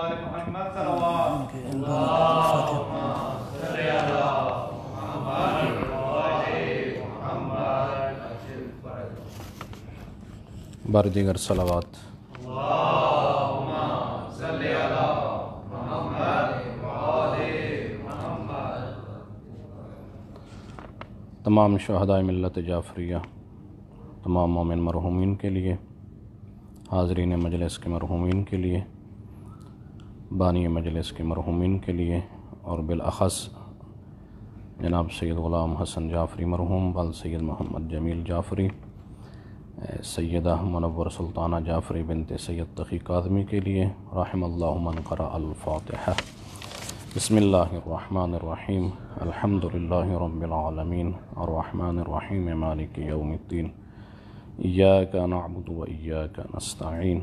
बार दिगर सलावत तमाम शहदा मिलत जाफरिया तमाम मोमिन मरहूमिन के लिए हाजरीन मजलिस के मरहूमिन के लिए बानी मजलिस के मरहूमिन के लिए और बिलखस जनाब सैद ग़ुलाम हसन जाफ़री मरहूम बल सैद मोहम्मद जमील जाफ़री सैद मनवर सुल्ताना जाफ़री बिनते सैद तकी आदमी के लिए राहमल्लामन करा अल्फ़ातह बसमीम अलहमदिल्ला रबालमीन और मालिक यौमद्दीन या का नाबुद व का नस्तीन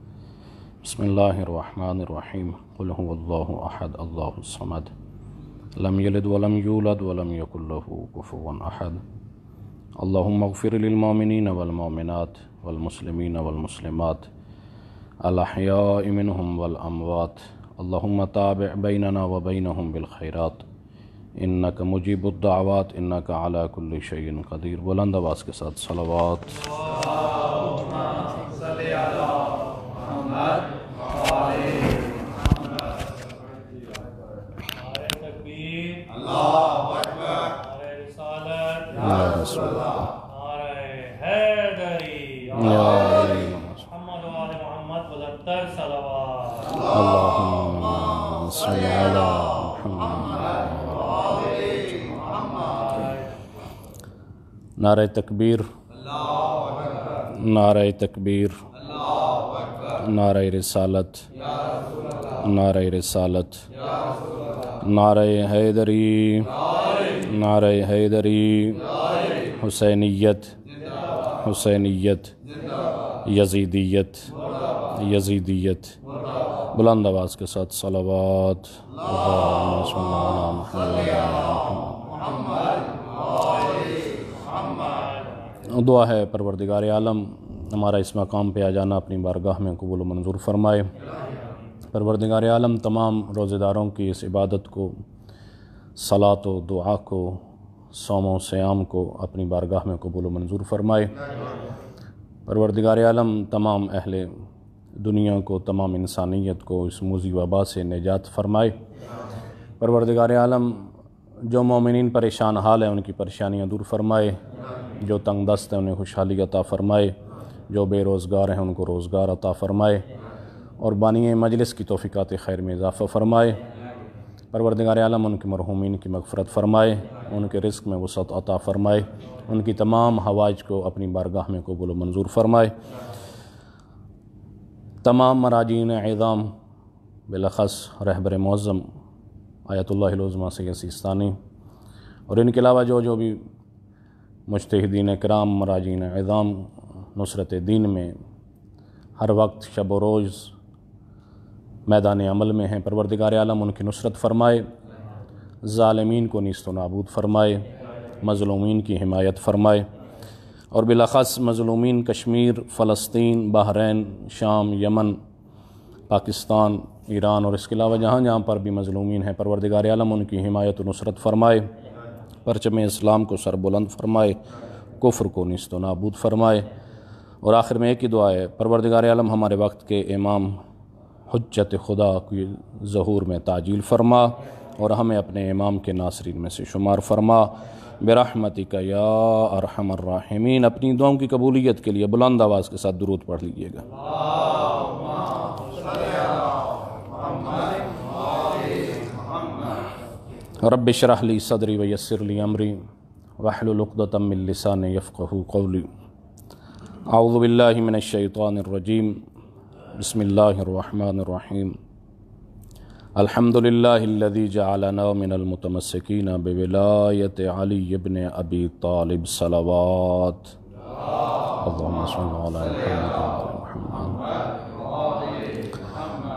बसमीम अहद अल्लासमद लम यलद वलम यूलद वलम यकुल्लकुफ़न अहद अल्लाफ़िरमिन वलमिनत वलमसलिमिन वलमसलिमत अलहयामिन वलमवात अल्लाम ताब बैनना व बैनहम बिलखैरात इन्ना का मुजीबुद्दावत इन्ना का अलाकुल्ल शैन कदीर बुलंदबाज के साथ सलावात नारे तकबीर नारे तकबीर नारे रसालत नारे रसालत नारे हैदरी नारे हैदरी हुसैनियत हुसैनियत यजीदियत यजीदियत बुलंद आवाज़ के साथ सलावात दुआ है परवरदिगार आलम हमारा इस मकाम पर आ जाना अपनी बारगाह में कबूल मंजूर फरमाए परवरदिगार आलम तमाम रोज़ेदारों की इस इबादत को सलात व दुआ को सोमो श्याम को अपनी बारगाह में कबूल मंजूर फरमाए परवरदिगार आलम तमाम अहल दुनिया को तमाम इंसानियत को इस मूजी वबा से निजात फरमाए परवरदिगार आलम जो मोमिन परेशान हाल है उनकी परेशानियाँ दूर फरमाए जो तंग दस्त हैं उन्हें खुशहाली अता फ़रमाए जो बेरोज़गार हैं उनको रोज़गार अता फ़रमाए और बानिय मजलिस की तोफ़ीक़ात खैर में इजाफ़ा फ़रमाए परवरदगार आलम उनके मरहूमिन की मगफरत फ़रमाए उनके रिस्क में वसत अता फ़रमाए उनकी तमाम हवाज को अपनी बारगाह में कबूल मंजूर फ़रमाए तमाम मराजीन एज़ाम बिलखस रहबर मौज़म आयतुल्लाज़मा सैद सिस्तानी और इनके अलावा जो जो भी मुश्तदीन कराम मराजीन एजाम नुसरत दीन में हर वक्त शब रोज़ मैदान अमल में हैं परवरदिगार आलम उनकी नुसरत फरमाए ालमीन को नस्त नाबूद फरमाए मज़लूमीन की हिमायत फरमाए और बिलखस मज़लूमीन कश्मीर फ़लस्तीन बहरीन शाम यमन पाकिस्तान ईरान और इसके अलावा जहाँ जहाँ पर भी मज़लूमीन हैं परवरदिगार आलम उनकी हिमायत नुसरत फरमाए परचम इस्लाम को सरबुलंद फरमाए कुफ्र को नस्त नाबूद फरमाए और आखिर में एक ही दुआ है परवरदिगार आलम हमारे वक्त के इमाम हजत खुदा की जहूर में ताजील फरमा और हमें अपने इमाम के नासरीन में से शुमार फरमा बरहमती का या अपनी दुआओं की कबूलियत के लिए बुलंद आवाज़ के साथ दुरूद पढ़ लीजिएगा रब शरहली सदरी वयसरली अमरी वाहलुलतमिलसान यफ़क़ली आउज़बिल्लिमिनशैतरजीम बसमीम अलहमदिल्लादी जालाना मिनलमतमसकिन बविलायत अली अबी तालिब सलावात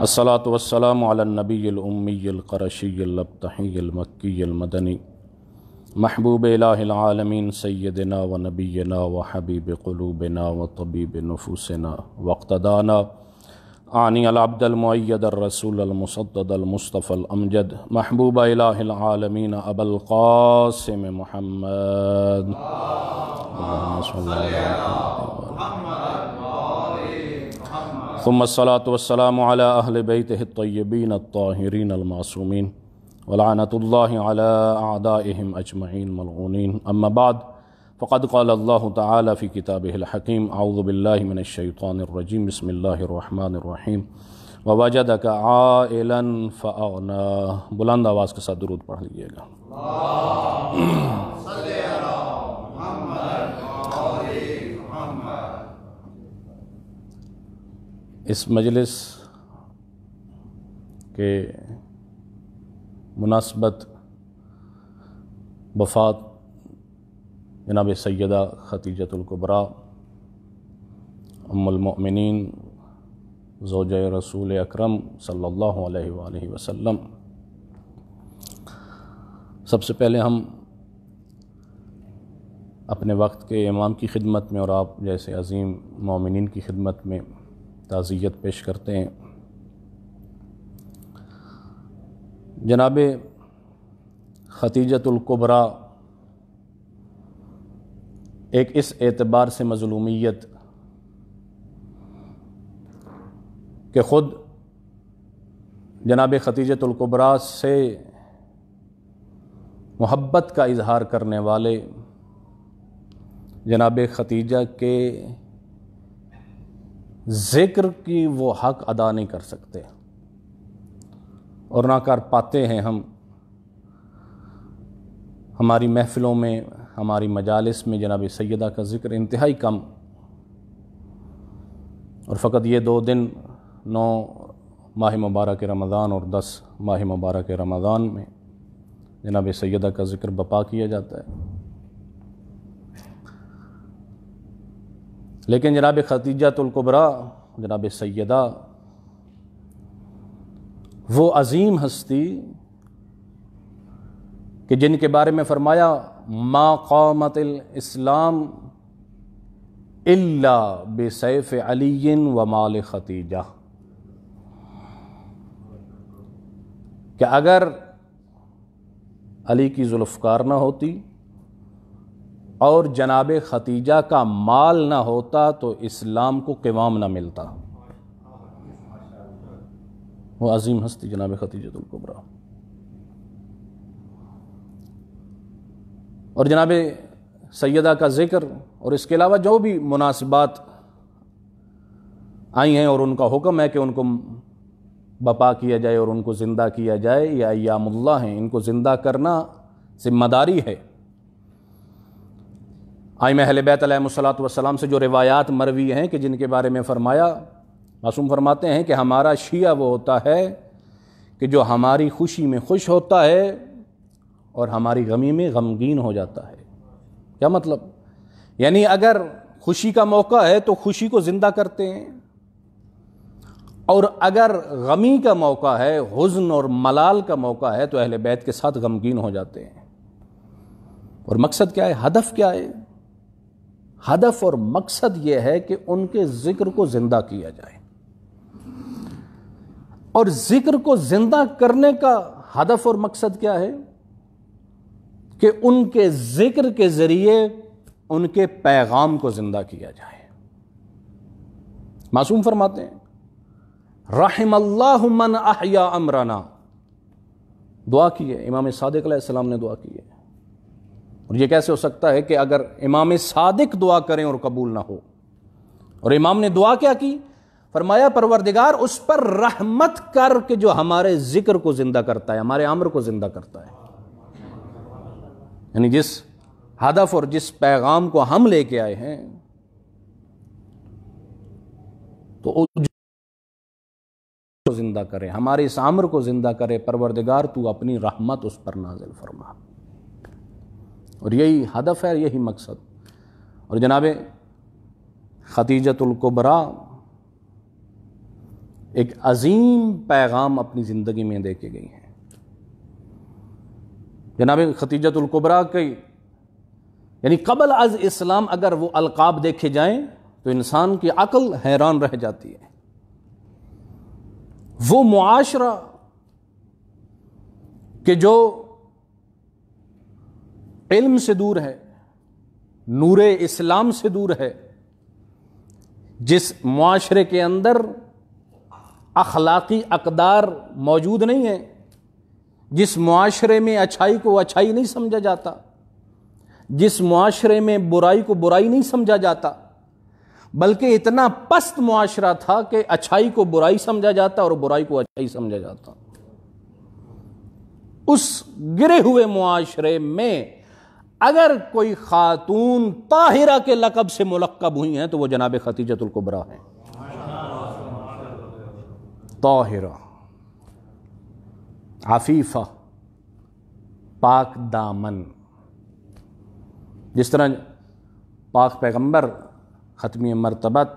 असलात वसलाम नबीलउम्मीलकरशीलबतहीमक्कीमदनी महबूब लाआलमीन सैदना व नबीना व हबीब क़लूबना व तबीब नफूसना वक्तदाना आनी अलाब्दलमैदरसूलमसदलमुस्तफ़लमजद महबूब लाआलमीन अबलक़ासम महमद सुमसलातम अहल बैतबिन तहरीन अलमासूमिन वलानतम अजमैन मलून अम्माबाद फ़क़द कल्ह तफ़ी किताबीम आउज़बिल्लिमिनशैतरजीम बसमीम ववजद का आलन फ़ना बुलंद आवाज़ के साथ दुरुद पढ़ लीजिएगा इस मजलिस के मुनासबत वफात जनाब सैदा ख़तीजतुल्कुबरा अम्मिन जोज रसूल अकरम सल्लल्लाहु अलैहि वसल्लम सबसे पहले हम अपने वक्त के इमाम की खिदमत में और आप जैसे अजीम मोमिन की खिदमत में ताज़ियत पेश करते हैं जनाब ख़तीजतुल्कुबरा एक इस एतबार से मज़लूमियत के ख़ुद जनाब ख़तीजतुल्कुबरा से मोहब्बत का इजहार करने वाले जनाब ख़तीजा के ज़िक्र की वो हक अदा नहीं कर सकते और ना कर पाते हैं हम हमारी महफ़िलों में हमारी मजालस में जनाब सैदा का ज़िक्र इंतहाई कम और फ़कत ये दो दिन नौ माह मुबारक रमज़ान और दस माह मुबारक रमज़ान में जनाब सैदा का ज़िक्र बपा किया जाता है लेकिन जनाब ख़तीजतुल्कुबरा जनाब सैदा वो अजीम हस्ती कि जिनके बारे में फ़रमाया मा कौमत इस्लाम इल्ला बेसैफ़ अली व माल ख़तीजा कि अगर अली की जुल्फ़कार ना होती और जनाब खतीजा का माल ना होता तो इस्लाम को कवाम ना मिलता वो अजीम हस्ती जनाब खतीजतुल्कुबरा और जनाब सैदा का ज़िक्र और इसके अलावा जो भी मुनासिबात आई हैं और उनका हुक्म है कि उनको बपा किया जाए और उनको ज़िंदा किया जाए या अयामुल्ला हैं इनको ज़िंदा करना ज़िम्मेदारी है आइम अहल बैतलमसलात वसलाम से जो रिवायात मरवी हैं कि जिनके बारे में फ़रमाया मासूम फरमाते हैं कि हमारा शिया वो होता है कि जो हमारी खुशी में खुश होता है और हमारी गमी में गमगीन हो जाता है क्या मतलब यानी अगर खुशी का मौका है तो खुशी को ज़िंदा करते हैं और अगर गमी का मौका है हुज़न और मलाल का मौका है तो अहल बैत के साथ गमगीन हो जाते हैं और मकसद क्या है हदफ क्या है हदफ और मकसद ये है कि उनके ज़िक्र को ज़िंदा किया जाए और ज़िक्र को ज़िंदा करने का हदफ और मकसद क्या है कि उनके ज़िक्र के ज़रिए उनके पैगाम को ज़िंदा किया जाए मासूम फरमाते हैं रहम मन अहया अमराना दुआ की है इमाम सादिक ने दुआ की है और ये कैसे हो सकता है कि अगर इमाम सादिक दुआ करें और कबूल ना हो और इमाम ने दुआ क्या की फरमाया परवरदिगार उस पर रहमत करके जो हमारे जिक्र को जिंदा करता है हमारे आम्र को जिंदा करता है यानी जिस हदफ और जिस पैगाम को हम लेके आए हैं तो जिंदा करे हमारे इस आम्र को जिंदा करे परवरदिगार तू अपनी रहमत उस पर नाजिल फरमा और यही हदफ है यही मकसद और जनाब ख़तीजतुल्कुबरा एक अजीम पैगाम अपनी ज़िंदगी में देखे गई हैं जनाब ख़तीजतुल्कुबरा के यानी कबल अज इस्लाम अगर वो अलकाब देखे जाएं तो इंसान की अकल हैरान रह जाती है वो मुआशरा के जो इल्म से दूर है नूर इस्लाम से दूर है जिस माशरे के अंदर अखलाकी अकदार मौजूद नहीं है जिस माशरे में अच्छाई को अच्छाई नहीं समझा जाता जिस माशरे में बुराई को बुराई नहीं समझा जाता बल्कि इतना पस्त मुआरा था कि अच्छाई को बुराई समझा जाता और बुराई को अच्छाई समझा जाता उस गिरे हुए माशरे में अगर कोई खातून ताहिरा के लकब से मुलकब हुई हैं तो वो जनाब खतीजतुल्कुबरा हैं ताहिरा आफीफा पाक दामन जिस तरह पाक पैगंबर ख़त्मी मरतबत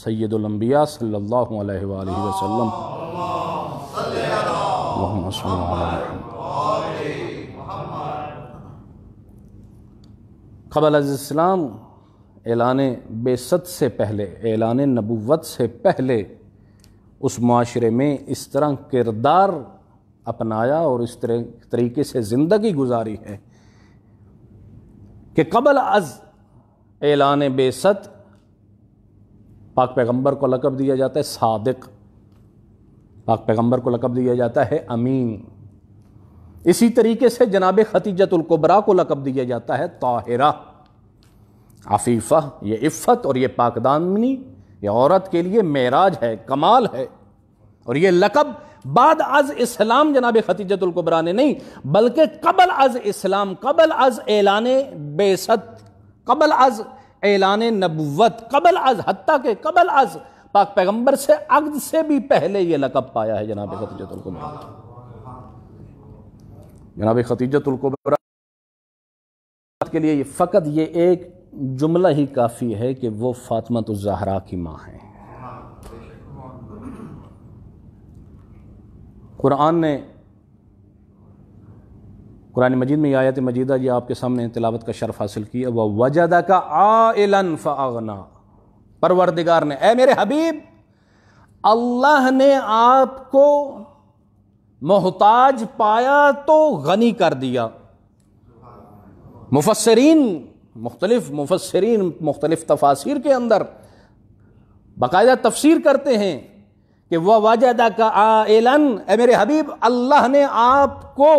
सैदुलंबिया सल्लल्लाहु अलैहि वसल्लम कबल इस्लाम एलान बेसत से पहले एलान नबूत से पहले उस माशरे में इस तरह किरदार अपनाया और इस तरह तरीके से ज़िंदगी गुजारी है कि कबल अज़ एलान बेसत पाक पैगंबर को लकब दिया जाता है सादक पाक पैगंबर को लकब दिया जाता है अमीन इसी तरीके से जनाब खतीजतुल्कुबरा को लकब दिया जाता है ताहिरा आफीफा ये इफ़त और ये पाकदानी ये औरत के लिए मेराज है कमाल है और ये लकब बाद अज इस्लाम जनाब खतीजतुल्कुबरा ने नहीं बल्कि कबल अज इस्लाम कबल अज एलान बेसत कबल अज एलान नबूत कबल अज हती के कबल अज पाक पैगंबर से अगद से भी पहले ये लकब पाया है जनाब खतीजतुल्कुबरा जनाब खतीजतुल्कुबरा के लिए ये फ़कत ये एक जुमला ही काफ़ी है कि वो फातमत तो जहरा की माँ है कुरान ने कुरान मजीद में आयत मजीदा जी आपके सामने तिलावत का शर्फ हासिल किया वह वजदा का आलन फ़ागना परवरदिगार ने ए मेरे हबीब अल्लाह ने आपको मोहताज पाया तो गनी कर दिया मुफसरीन मुख्तलिफ मुफसरीन मुख्तलिफ तफासिर के अंदर बाकायदा तफसीर करते हैं कि वह वजदा का आलन ए मेरे हबीब अल्लाह ने आपको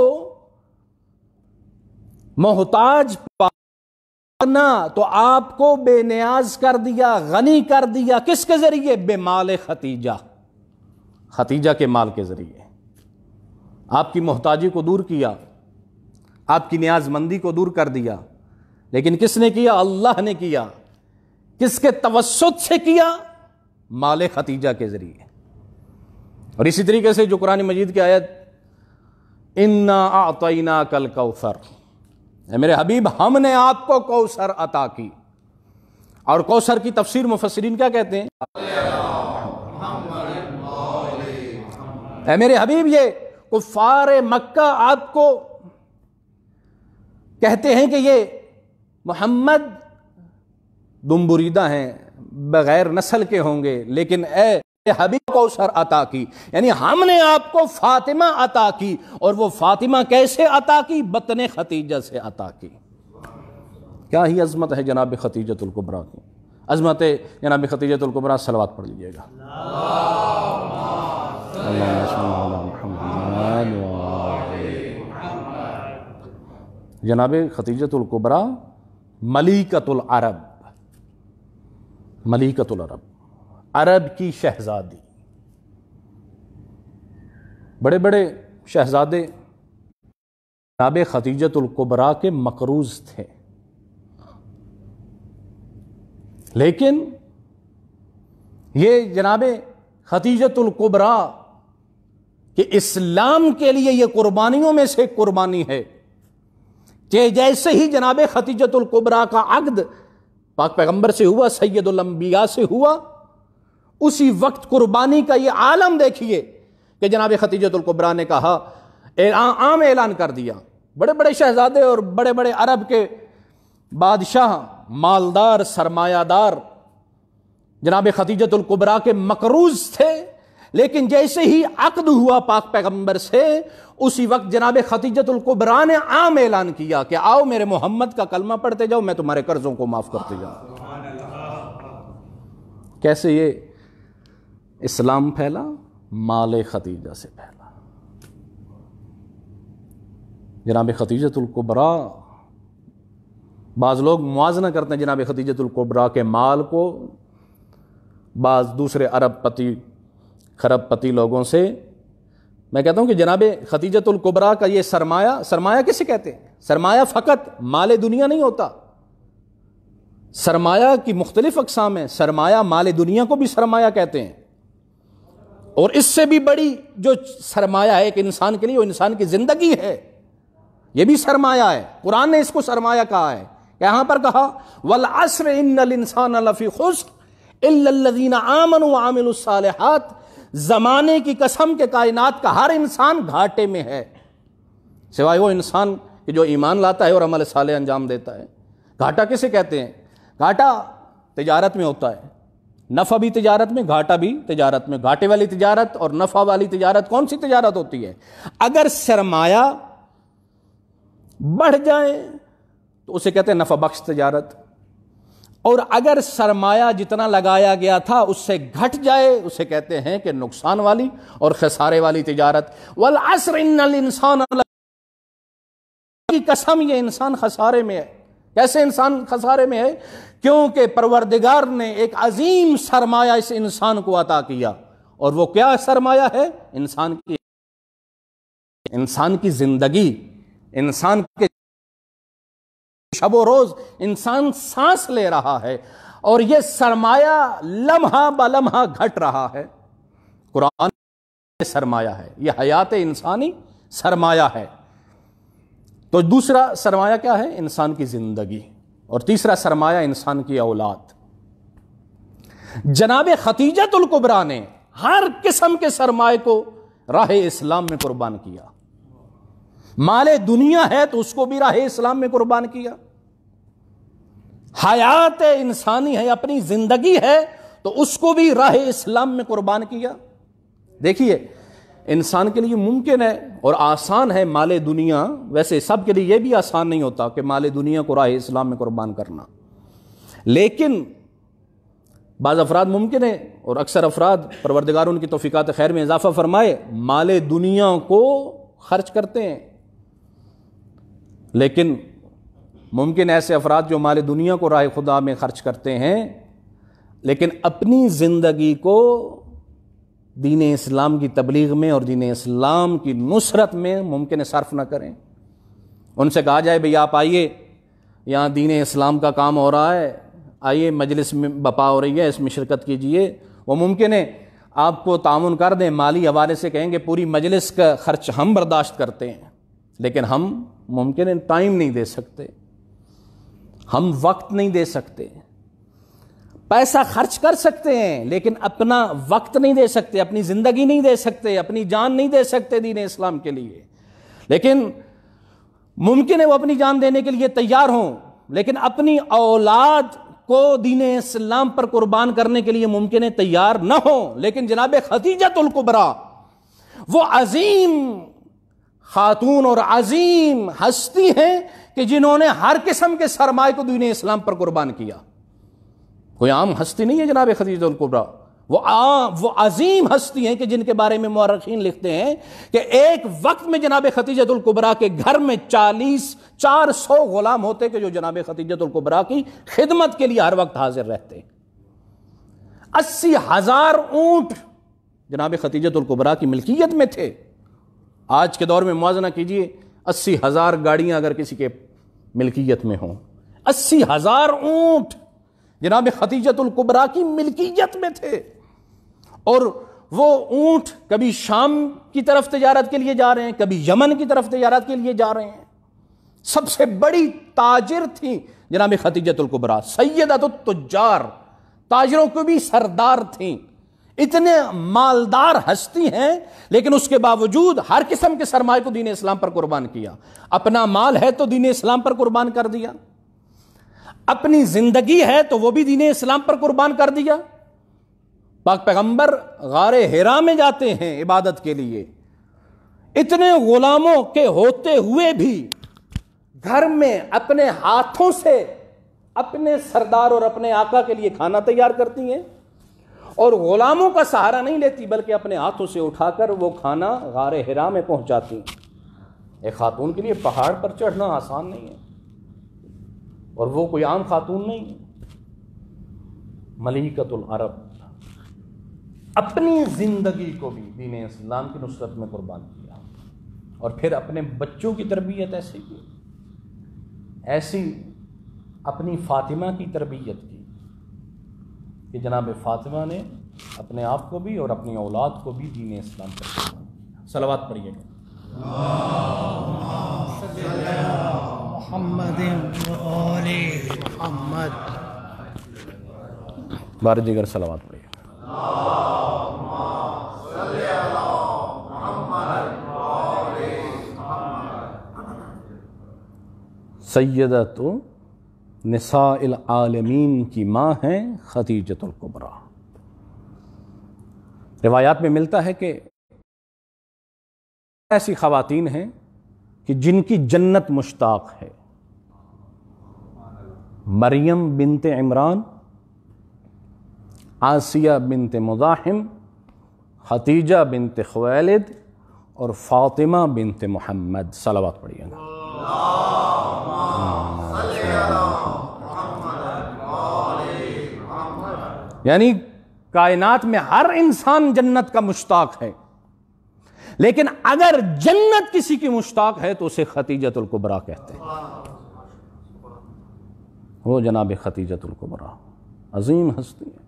मोहताज पाना तो आपको बेनियाज कर दिया गनी कर दिया किसके जरिए बेमाल खतीजा खतीजा के माल के जरिए आपकी मोहताजी को दूर किया आपकी न्याजमंदी को दूर कर दिया लेकिन किसने किया अल्लाह ने किया किसके तवस्त से किया माल खतीजा के ज़रिए और इसी तरीके से जो कुरानी मजीद की आयत इन्ना आतना कल कौसर मेरे हबीब हमने आपको कौसर अता की और कौसर की तफसीर मुफसरीन क्या कहते हैं मेरे हबीब ये कुफ़ार मक्का आपको कहते हैं कि ये मोहम्मद दुम्बुरीदा हैं बग़ैर नस्ल के होंगे लेकिन ए हबीब को सर अता की यानी हमने आपको फातिमा अता की और वो फातिमा कैसे अता की बतने खतीजा से अता की क्या ही अजमत है जनाब खतीजतुलकुबरा की अजमत जनाब खतीजतुल्कुबरा सलवात पढ़ लीजिएगा जनाब खतीजतुल्कुबरा मलिकतुल अरब मलिकतुल अरब अरब की शहजादी बड़े बड़े शहजादे जनाब खतीजतुल्कुबरा के मकरूज थे लेकिन ये जनाब खतीजतुल्कुबरा कि इस्लाम के लिए यह कुर्बानियों में से कुर्बानी है कि जैसे ही जनाब कुबरा का अगद पाक पैगंबर से हुआ सैदुलंबिया से हुआ उसी वक्त कुर्बानी का ये आलम देखिए कि जनाब कुबरा ने कहा आम ऐलान कर दिया बड़े बड़े शहजादे और बड़े बड़े अरब के बादशाह मालदार सरमायादार जनाब कुबरा के मकरूज थे लेकिन जैसे ही अकद हुआ पाक पैगंबर से उसी वक्त जनाब खतीजतुल्कुबरा ने आम ऐलान किया कि आओ मेरे मोहम्मद का कलमा पढ़ते जाओ मैं तुम्हारे कर्जों को माफ करते जाऊं कैसे ये इस्लाम फैला माल खतीजा से फैला जनाब खतीजतुल्कुबरा बाज़ लोग मुआजना करते हैं जनाब खतीजतुल्कुबरा के माल को बाज़ दूसरे अरब पति खरबपति लोगों से मैं कहता हूं कि जनाब कुबरा का ये सरमाया सरमाया किसे कहते हैं सरमाया फ़कत माल दुनिया नहीं होता सरमाया की मुख्तलिफ अकसाम है सरमाया माल दुनिया को भी सरमाया कहते हैं और इससे भी बड़ी जो सरमाया है एक इंसान के लिए वो इंसान की ज़िंदगी है ये भी सरमाया है कुरान ने इसको सरमाया कहा है यहां पर कहा वल असर इन इंसान लफी खुश इल्लदीन आमन हाथ जमाने की कसम के कायनात का हर इंसान घाटे में है सिवाय वो इंसान कि जो ईमान लाता है और अमल साले अंजाम देता है घाटा किसे कहते हैं घाटा तजारत में होता है नफ़ा भी तजारत में घाटा भी तजारत में घाटे वाली तजारत और नफ़ा वाली तजारत कौन सी तजारत होती है अगर सरमाया बढ़ जाए तो उसे कहते हैं नफ़ा बख्श तजारत और अगर सरमाया जितना लगाया गया था उससे घट जाए उसे कहते हैं कि नुकसान वाली और खसारे वाली तिजारत वल असर इंसान की कसम ये इंसान खसारे में है कैसे इंसान खसारे में है क्योंकि परवरदिगार ने एक अजीम सरमाया इस इंसान को अता किया और वो क्या सरमाया है इंसान की इंसान की जिंदगी इंसान के शबो रोज इंसान सांस ले रहा है और यह सरमाया लम्हा ब लम्हा घट रहा है कुरान सरमाया है यह हयात इंसानी सरमाया है तो दूसरा सरमाया क्या है इंसान की जिंदगी और तीसरा सरमाया इंसान की औलाद जनाब खतीजतुलकुबरा ने हर किस्म के सरमाए को राह इस्लाम में कुर्बान किया माले दुनिया है तो उसको भी राह इस्लाम में कुर्बान किया हयात इंसानी है अपनी जिंदगी है तो उसको भी राह इस्लाम में कुर्बान किया देखिए इंसान के लिए मुमकिन है और आसान है माल दुनिया वैसे सब के लिए यह भी आसान नहीं होता कि माल दुनिया को राह इस्लाम में कुर्बान करना लेकिन बाज़ अफराद मुमकिन है और अक्सर अफराद परवरदगार उनकी तोफ़ीक़ात खैर में इजाफा फरमाए माल दुनिया को खर्च करते हैं लेकिन मुमकिन ऐसे अफराद जो माल दुनिया को राय खुदा में खर्च करते हैं लेकिन अपनी ज़िंदगी को दीन इस्लाम की तबलीग में और दीन इस्लाम की नुसरत में मुमकिन सर्फ ना करें उनसे कहा जाए भाई आप आइए यहाँ दीन इस्लाम का काम हो रहा है आइए मजलिस में बपा हो रही है इसमें शिरकत कीजिए वो मुमकिन है आपको ताउन कर दें माली हवाले से कहेंगे पूरी मजलिस का खर्च हम बर्दाश्त करते हैं लेकिन हम मुमकिन टाइम नहीं दे सकते हम वक्त नहीं दे सकते पैसा खर्च कर सकते हैं लेकिन अपना वक्त नहीं दे सकते अपनी ज़िंदगी नहीं दे सकते अपनी जान नहीं दे सकते दीन इस्लाम के लिए लेकिन मुमकिन है वो अपनी जान देने के लिए तैयार हों लेकिन अपनी औलाद को दीन इस्लाम पर कुर्बान करने के लिए मुमकिन है तैयार ना हो लेकिन जनाब खदीजतुल्कुबरा वो अजीम खातून और अजीम हस्ती हैं कि जिन्होंने हर किस्म के सरमाए को दीन इस्लाम पर कुर्बान किया कोई आम हस्ती नहीं है जनाब खदीजुल्कुबरा वो आ, वो अजीम हस्ती हैं कि जिनके बारे में मौरखीन लिखते हैं कि एक वक्त में जनाब खतीजतुल्कुबरा के घर में चालीस चार सौ गुलाम होते कि जो जनाब खतीजतुल्कुबरा की खिदमत के लिए हर वक्त हाजिर रहते हैं अस्सी हजार ऊंट जनाब खतीजतुल्कुबरा की मिल्कियत में थे आज के दौर में मुआजना कीजिए अस्सी हजार गाड़ियां अगर किसी के मिल्कियत में हों अस्सी हज़ार ऊँट जनाब खतीजतुल्कुबरा की मिल्कियत में थे और वो ऊँट कभी शाम की तरफ तजारत के लिए जा रहे हैं कभी यमन की तरफ तजारत के लिए जा रहे हैं सबसे बड़ी ताजिर थी जनाब खतीजतुल्कुबरा सैदा तुजार ताजरों को भी सरदार थी इतने मालदार हस्ती हैं लेकिन उसके बावजूद हर किस्म के सरमाए को तो दीन इस्लाम पर कुर्बान किया अपना माल है तो दीन इस्लाम पर कुर्बान कर दिया अपनी जिंदगी है तो वो भी दीन इस्लाम पर कुर्बान कर दिया पाक पैगंबर गारे हेरा में जाते हैं इबादत के लिए इतने गुलामों के होते हुए भी घर में अपने हाथों से अपने सरदार और अपने आका के लिए खाना तैयार करती हैं और ग़ुलामों का सहारा नहीं लेती बल्कि अपने हाथों से उठाकर वो खाना गार हिरा में पहुँचाती एक खातून के लिए पहाड़ पर चढ़ना आसान नहीं है और वो कोई आम खातून नहीं है मलिकतुल अरब अपनी ज़िंदगी को भी दीन इस्लाम की नुसरत में कुर्बान किया और फिर अपने बच्चों की तरबियत ऐसी की ऐसी अपनी फ़ातिमा की तरबियत कि जनाब फातिमा ने अपने आप को भी और अपनी औलाद को भी दीन इस्लाम कर सलावत पढ़िएगा बार दीगर सलावत पढ़िए सैदा तो निसाइल आलमीन की माँ हैं खदीजतुल्कुबरा रिवायात में मिलता है कि ऐसी खातन हैं कि जिनकी जन्नत मुश्ताक है मरियम बिनत इमरान आसिया बिनत मुजाहिम खतीजा बिनत खवैलद और फातिमा बिनत मोहम्मद सलावत पढ़िएगा यानी कायनात में हर इंसान जन्नत का मुश्ताक है लेकिन अगर जन्नत किसी की मुश्ताक है तो उसे कुबरा कहते हैं वो जनाब कुबरा अजीम हस्ती है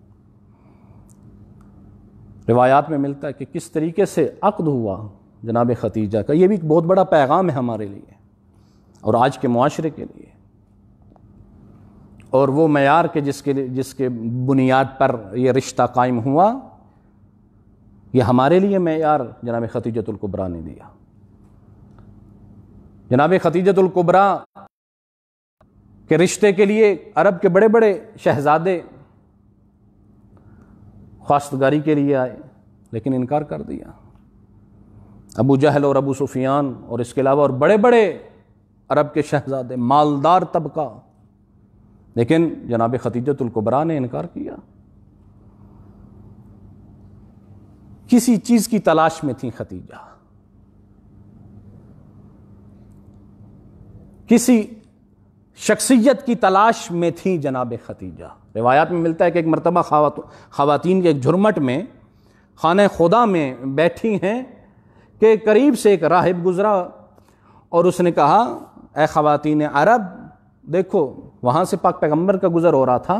रिवायात में मिलता है कि किस तरीके से अक्द हुआ जनाब खतीजा का ये भी एक बहुत बड़ा पैगाम है हमारे लिए और आज के माशरे के लिए और वो मैार के जिसके जिसके बुनियाद पर ये रिश्ता कायम हुआ ये हमारे लिए मैार जनाब ख़तीजतुल्कुबरा ने दिया जनाब ख़तीजतुल्कुबरा के रिश्ते के लिए अरब के बड़े बड़े शहजादे खास्तगारी के लिए आए लेकिन इनकार कर दिया अबू जहल और अबू सुफियान और इसके अलावा और बड़े बड़े अरब के शहजादे मालदार तबका लेकिन जनाब खतीजतुल्कुबरा ने इनकार किया किसी चीज की तलाश में थी खतीजा किसी शख्सियत की तलाश में थी जनाब खतीजा रिवायात में मिलता है कि एक मरतबा खातन के एक झुरमट में खान खुदा में बैठी हैं कि करीब से एक राहिब गुज़रा और उसने कहा ए खातन अरब देखो वहाँ से पाक पैगम्बर का गुज़र हो रहा था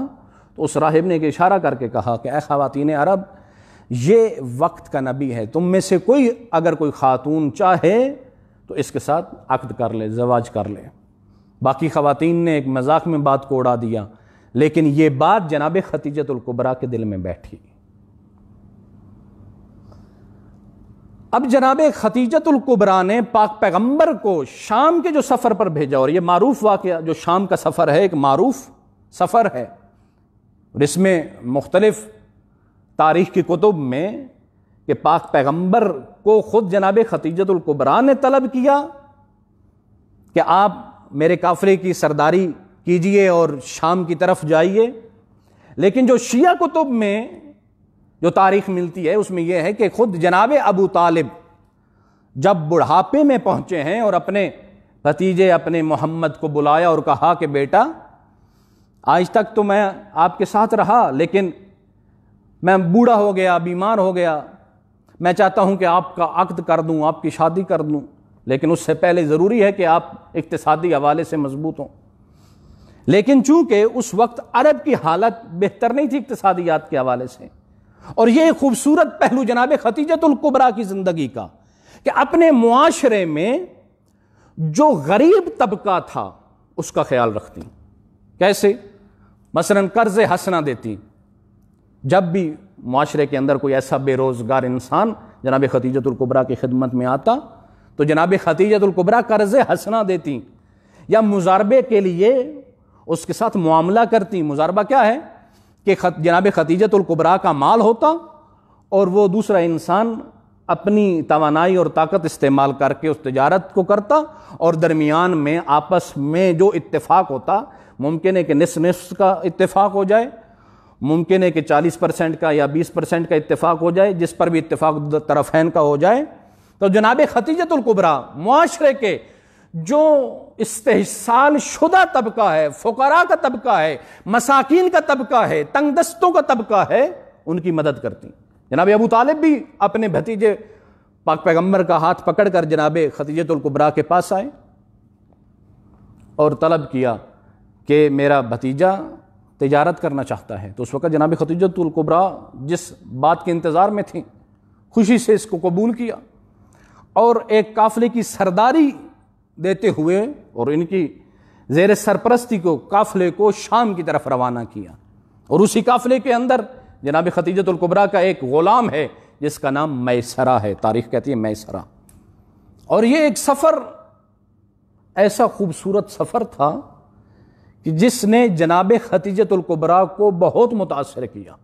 तो उस राहिब ने एक इशारा करके कहा कि ए खातिन अरब ये वक्त का नबी है तुम में से कोई अगर कोई ख़ातून चाहे तो इसके साथ अक्द कर ले जवाज कर ले बाकी ख़वातीन ने एक मजाक में बात को उड़ा दिया लेकिन ये बात जनाब खतीजतुल्कुबरा के दिल में बैठी अब जनाब खतीजतुल्कुबरा ने पाक पैगंबर को शाम के जो सफ़र पर भेजा और ये मारूफ वाक़ जो शाम का सफ़र है एक मारूफ सफ़र है और इसमें मुख्तलफ़ तारीख़ की कुतुब में कि पाक पैगंबर को ख़ुद जनाब खतीजतुल्कुबरा ने तलब किया कि आप मेरे काफरे की सरदारी कीजिए और शाम की तरफ जाइए लेकिन जो शिया कुतुब में जो तारीख मिलती है उसमें यह है कि खुद जनाब अबू तालिब जब बुढ़ापे में पहुंचे हैं और अपने भतीजे अपने मोहम्मद को बुलाया और कहा कि बेटा आज तक तो मैं आपके साथ रहा लेकिन मैं बूढ़ा हो गया बीमार हो गया मैं चाहता हूं कि आपका अक्द कर दूं आपकी शादी कर दूं लेकिन उससे पहले ज़रूरी है कि आप इकतसादी हवाले से मजबूत हों लेकिन चूंकि उस वक्त अरब की हालत बेहतर नहीं थी इकतसादियात के हवाले से और यह खूबसूरत पहलू जनाब खतीजतुल्कुबरा की जिंदगी का कि अपने मुआशरे में जो गरीब तबका था उसका ख्याल रखती कैसे मसलन कर्ज हंसना देती जब भी माशरे के अंदर कोई ऐसा बेरोज़गार इंसान जनाब खतीजतुलकुबरा की खिदमत में आता तो जनाब खतीजतुल्कुबरा कर्ज हंसना देती या मुजारबे के लिए उसके साथ मामला करती मुजारबा क्या है कि खत, जनाब ख़तीजतुल्कुबरा का माल होता और वो दूसरा इंसान अपनी तोानाई और ताकत इस्तेमाल करके उस तजारत को करता और दरमियान में आपस में जो इतफाक़ होता मुमकिन है कि नस नस का इतफाक़ हो जाए मुमकिन है कि चालीस परसेंट का या बीस परसेंट का इतफाक़ हो जाए जिस पर भी इत्तेफाक तरफैन का हो जाए तो जनाब ख़तीजतुल्कुबरा माशरे के जो इस्तेसाल शुदा तबका है फुकरा का तबका है मसाकिन का तबका है तंग दस्तों का तबका है उनकी मदद करती जनाब अबू तालिब भी अपने भतीजे पाक पैगंबर का हाथ पकड़ कर जनाब खतीजतुल्कुबरा के पास आए और तलब किया कि मेरा भतीजा तजारत करना चाहता है तो उस वक़्त जनाब खतीजतुलकुबरा जिस बात के इंतज़ार में थी खुशी से इसको कबूल किया और एक काफले की सरदारी देते हुए और इनकी जेर सरपरस्ती को काफले को शाम की तरफ रवाना किया और उसी काफले के अंदर जनाब खतीजतुल्कुबरा का एक ग़ुलाम है जिसका नाम मैसरा है तारीख कहती है मैसरा और ये एक सफ़र ऐसा खूबसूरत सफ़र था कि जिसने जनाब खतीजतुल्कुबरा को बहुत मुतासर किया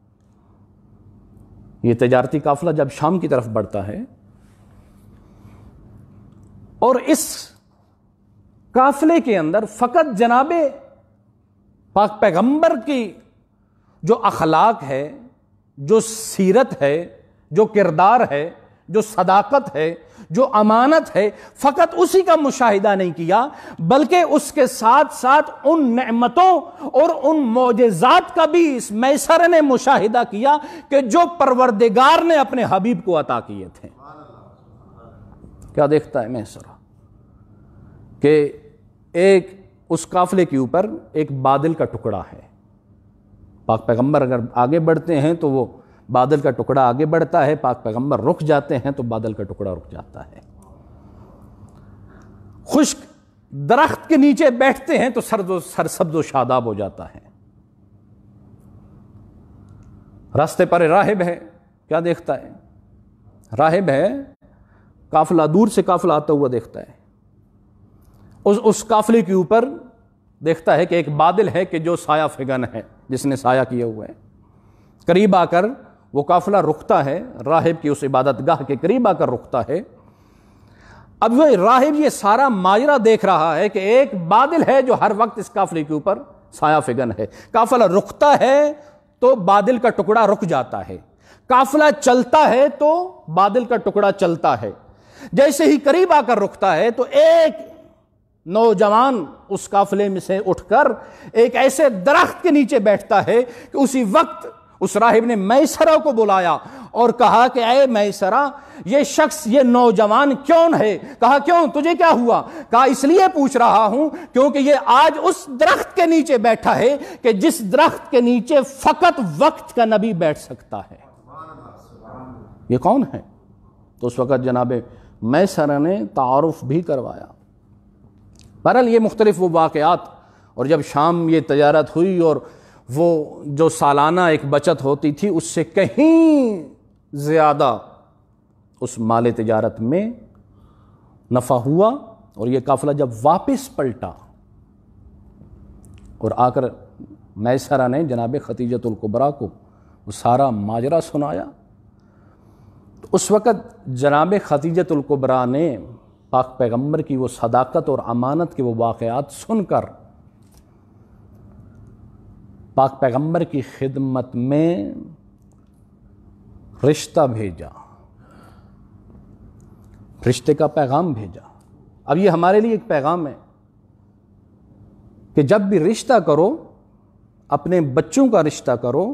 ये तजारती काफिला जब शाम की तरफ बढ़ता है और इस काफिले के अंदर फ़कत जनाब पाक पैगंबर की जो अखलाक है जो सीरत है जो किरदार है जो सदाकत है जो अमानत है फ़कत उसी का मुशाहिदा नहीं किया बल्कि उसके साथ साथ उन नमतों और उन मोजात का भी इस मैसर ने मुशाहिदा किया कि जो परवरदिगार ने अपने हबीब को अता किए थे क्या देखता है मैसरा कि एक उस काफले के ऊपर एक बादल का टुकड़ा है पाक पैगंबर अगर आगे बढ़ते हैं तो वो बादल का टुकड़ा आगे बढ़ता है पाक पैगंबर रुक जाते हैं तो बादल का टुकड़ा रुक जाता है खुश्क दरख्त के नीचे बैठते हैं तो सरदो सरसब्दो शादाब हो जाता है रास्ते पर राहिब है क्या देखता है राहिब है काफिला दूर से काफिला आता हुआ देखता है उस उस काफिले के ऊपर देखता है कि एक बादल है कि जो साया फिगन है जिसने साया किए हुए हैं करीब आकर वो काफिला रुकता है राहिब की उस इबादत गाह के करीब आकर रुकता है अब वह राहिब ये सारा माजरा देख रहा है कि एक बादल है जो हर वक्त इस काफिले के ऊपर साया फिगन है काफिला रुकता है तो बादल का टुकड़ा रुक जाता है काफिला चलता है तो बादल का टुकड़ा चलता है जैसे ही करीब आकर रुकता है तो एक नौजवान उस काफिले में से उठकर एक ऐसे दरख्त के नीचे बैठता है कि उसी वक्त उस राहिब ने मैसरा को बुलाया और कहा कि अय मैसरा ये शख्स ये नौजवान क्यों है कहा क्यों तुझे क्या हुआ कहा इसलिए पूछ रहा हूं क्योंकि ये आज उस दरख्त के नीचे बैठा है कि जिस दरख्त के नीचे फकत वक्त का नबी बैठ सकता है ये कौन है तो उस वक़्त जनाब मैसरा ने तारफ़ भी करवाया बहरहाल ये मुख्तलिफ़ वो वाक़ात और जब शाम ये तजारत हुई और वो जो सालाना एक बचत होती थी उससे कहीं ज़्यादा उस माल तजारत में नफ़ा हुआ और ये काफिला जब वापस पलटा और आकर मैसरा ने जनाब खतीजतुल्कुबरा को वो सारा माजरा सुनाया तो उस वक़्त जनाब खतीजतुल्कुबरा ने पाक पैगम्बर की वो सदाकत और अमानत के वो वाक़ात सुनकर पाक पैगम्बर की खिदमत में रिश्ता भेजा रिश्ते का पैगाम भेजा अब ये हमारे लिए एक पैगाम है कि जब भी रिश्ता करो अपने बच्चों का रिश्ता करो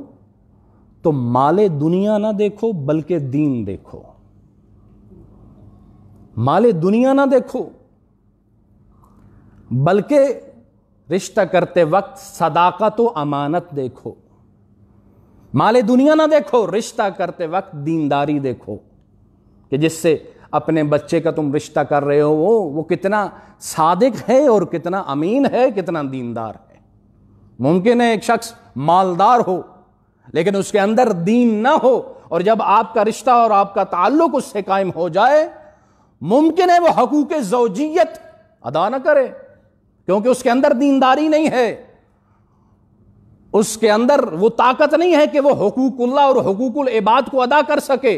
तो माले दुनिया ना देखो बल्कि दीन देखो माले दुनिया ना देखो बल्कि रिश्ता करते वक्त सदाकत तो व अमानत देखो माले दुनिया ना देखो रिश्ता करते वक्त दीनदारी देखो कि जिससे अपने बच्चे का तुम रिश्ता कर रहे हो वो वो कितना सादिक है और कितना अमीन है कितना दीनदार है मुमकिन है एक शख्स मालदार हो लेकिन उसके अंदर दीन ना हो और जब आपका रिश्ता और आपका ताल्लुक उससे कायम हो जाए मुमकिन है वो हकूक जोजियत अदा ना करे क्योंकि उसके अंदर दीनदारी नहीं है उसके अंदर वो ताकत नहीं है कि वो हकूकुल्ला और हकूकुल इबाद को अदा कर सके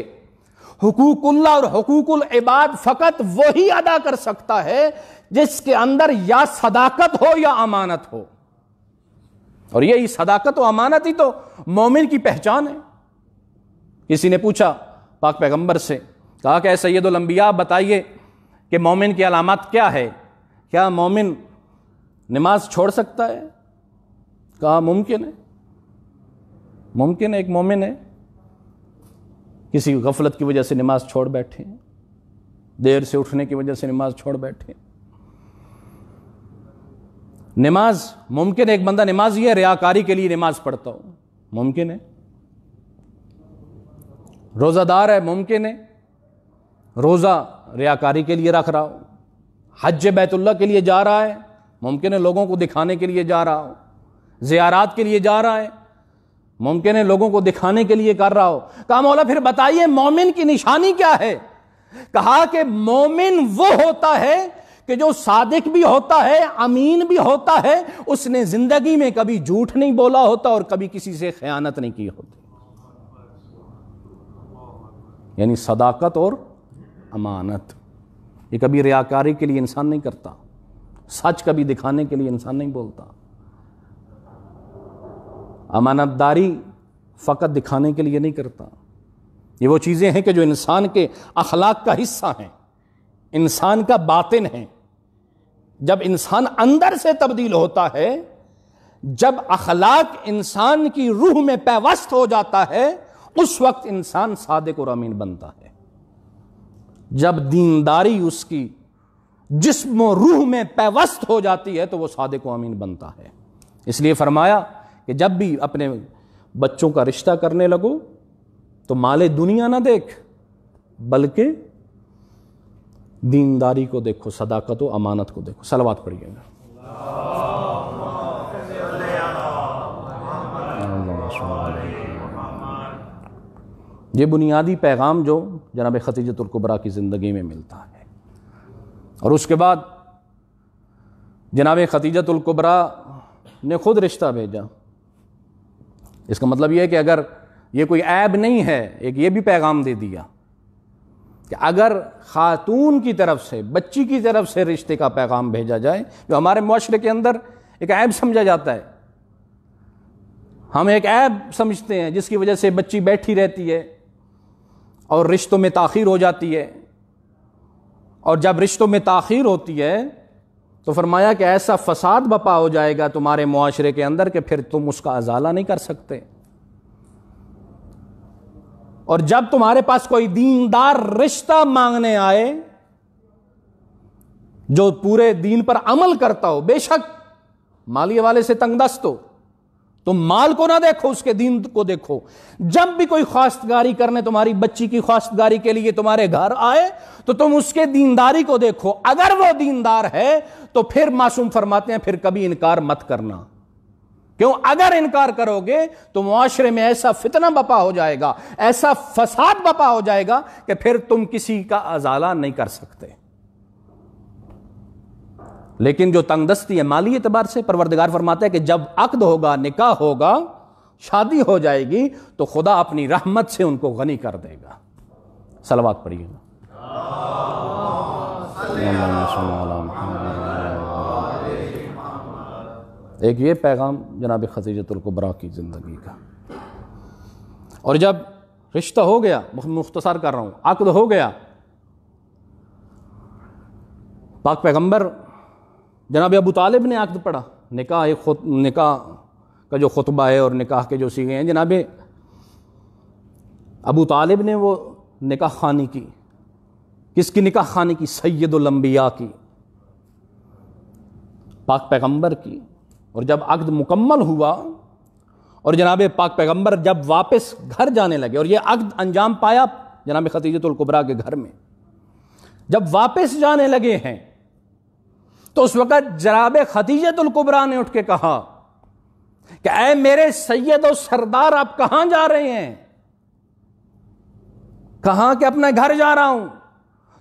हकूकुल्ला और हकूकुल इबाद फ़कत वही अदा कर सकता है जिसके अंदर या सदाकत हो या अमानत हो और यही सदाकत और अमानत ही तो मोमिन की पहचान है किसी ने पूछा पाक पैगंबर से कहा कि सैदुलम्बिया बताइए कि मोमिन की अलामत क्या है क्या मोमिन नमाज छोड़ सकता है कहा मुमकिन है मुमकिन है एक मोमिन है किसी गफलत की वजह से नमाज छोड़ बैठे देर से उठने की वजह से नमाज छोड़ बैठे नमाज मुमकिन है एक बंदा नमाज ही है रियाकारी के लिए नमाज पढ़ता हो मुमकिन है रोज़ादार है मुमकिन है रोज़ा रियाकारी के लिए रख रहा हो हज बैतुल्ला के लिए जा रहा है मुमकिन है लोगों को दिखाने के लिए जा रहा हो ज़ियारात के लिए जा रहा है मुमकिन है लोगों को दिखाने के लिए कर रहा हो कहा मौला फिर बताइए मोमिन की निशानी क्या है कहा कि मोमिन वो होता है कि जो सादिक भी होता है अमीन भी होता है उसने जिंदगी में कभी झूठ नहीं बोला होता और कभी किसी से खयानत नहीं की होती यानी सदाकत और अमानत ये कभी रियाकारी के लिए इंसान नहीं करता सच कभी दिखाने के लिए इंसान नहीं बोलता अमानतदारी फ़कत दिखाने के लिए नहीं करता ये वो चीज़ें हैं कि जो इंसान के अखलाक का हिस्सा हैं इंसान का बातिन है जब इंसान अंदर से तब्दील होता है जब अखलाक इंसान की रूह में पैवस्त हो जाता है उस वक्त इंसान सादक और अमीन बनता है जब दीनदारी उसकी जिसम रूह में पैवस्त हो जाती है तो वो सादे को अमीन बनता है इसलिए फरमाया कि जब भी अपने बच्चों का रिश्ता करने लगो तो माले दुनिया ना देख बल्कि दीनदारी को देखो सदाकत व अमानत को देखो सलवात पढ़िएगा ये बुनियादी पैगाम जो जनाब खतीजतुल्कुबरा की ज़िंदगी में मिलता है और उसके बाद जनाब खतीजतुल्कुबरा ने ख़ुद रिश्ता भेजा इसका मतलब यह है कि अगर ये कोई ऐब नहीं है एक ये भी पैगाम दे दिया कि अगर ख़ातून की तरफ से बच्ची की तरफ से रिश्ते का पैगाम भेजा जाए जो हमारे माशरे के अंदर एक ऐब समझा जाता है हम एक ऐब समझते हैं जिसकी वजह से बच्ची बैठी रहती है और रिश्तों में ताखीर हो जाती है और जब रिश्तों में ताखीर होती है तो फरमाया कि ऐसा फसाद बपा हो जाएगा तुम्हारे मुआशरे के अंदर कि फिर तुम उसका अजाला नहीं कर सकते और जब तुम्हारे पास कोई दीनदार रिश्ता मांगने आए जो पूरे दीन पर अमल करता हो बेशक माली वाले से तंगदस्त हो तो माल को ना देखो उसके दीन को देखो जब भी कोई खास्तगारी करने तुम्हारी बच्ची की खास्तगारी के लिए तुम्हारे घर आए तो तुम उसके दीनदारी को देखो अगर वो दीनदार है तो फिर मासूम फरमाते हैं फिर कभी इनकार मत करना क्यों अगर इनकार करोगे तो मुआशरे में ऐसा फितना बपा हो जाएगा ऐसा फसाद बपा हो जाएगा कि फिर तुम किसी का अजाला नहीं कर सकते लेकिन जो तंगदस्ती है माली एतबार से परवरदगार फरमाता है कि जब अकद होगा निकाह होगा शादी हो जाएगी तो खुदा अपनी रहमत से उनको गनी कर देगा सलवात पढ़िएगा एक ये पैगाम जनाब खदीजतुल्कुबरा की ज़िंदगी का और जब रिश्ता हो गया मुख्तसर कर रहा हूं अकद हो गया पाक पैगंबर जनाब अबू तालिब ने आकद पढ़ा निकाह एक खुत निकाह का जो खुतबा है और निकाह के जो सीखे हैं जनाब अबू तालिब ने वो निकाह खानी की किसकी निकाह खानी की सैदुलम्बिया की पाक पैगंबर की और जब अक्द मुकम्मल हुआ और जनाब पाक पैगंबर जब वापस घर जाने लगे और यह अक्द अंजाम पाया जनाब खतीजतुल्कुबरा के घर में जब वापस जाने लगे हैं तो उस वक़्त जराब खदीजतुल्कुबरा ने उठ के कहा कि अय मेरे सैयद और सरदार आप कहां जा रहे हैं कहा कि अपने घर जा रहा हूं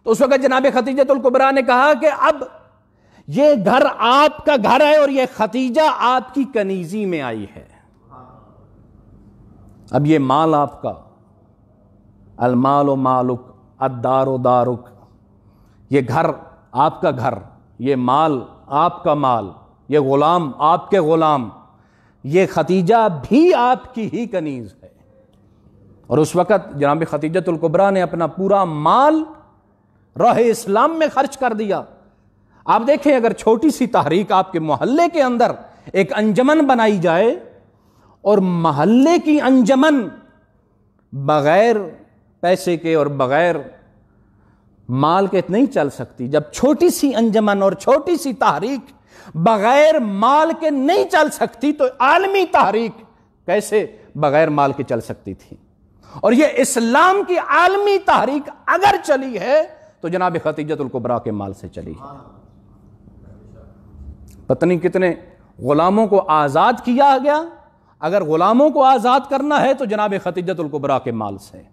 तो उस वक़्त जनाब खतीजतुल्कुबरा ने कहा कि अब ये घर आपका घर है और ये खतीजा आपकी कनीजी में आई है अब ये माल आपका अलमाल मालुक अदारो दारुक ये घर आपका घर ये माल आपका माल ये ग़ुलाम आपके ग़ुलाम ये खतीजा भी आपकी ही कनीज़ है और उस वक़्त जनाब खतीजतुलकुबरा ने अपना पूरा माल राह इस्लाम में खर्च कर दिया आप देखें अगर छोटी सी तहरीक आपके मोहल्ले के अंदर एक अंजमन बनाई जाए और महल्ले की अंजमन बग़ैर पैसे के और बग़ैर माल के नहीं चल सकती जब छोटी सी अंजमन और छोटी सी तहरीक बगैर माल के नहीं चल सकती तो आलमी तहरीक कैसे बगैर माल के चल सकती थी और यह इस्लाम की आलमी तहरीक अगर चली है तो जनाब खतीजतुल्कुबरा के माल से चली है पत्नी कितने गुलामों को आज़ाद किया गया अगर गुलामों को आज़ाद करना है तो जनाब खतीजतुल्कुबरा के माल से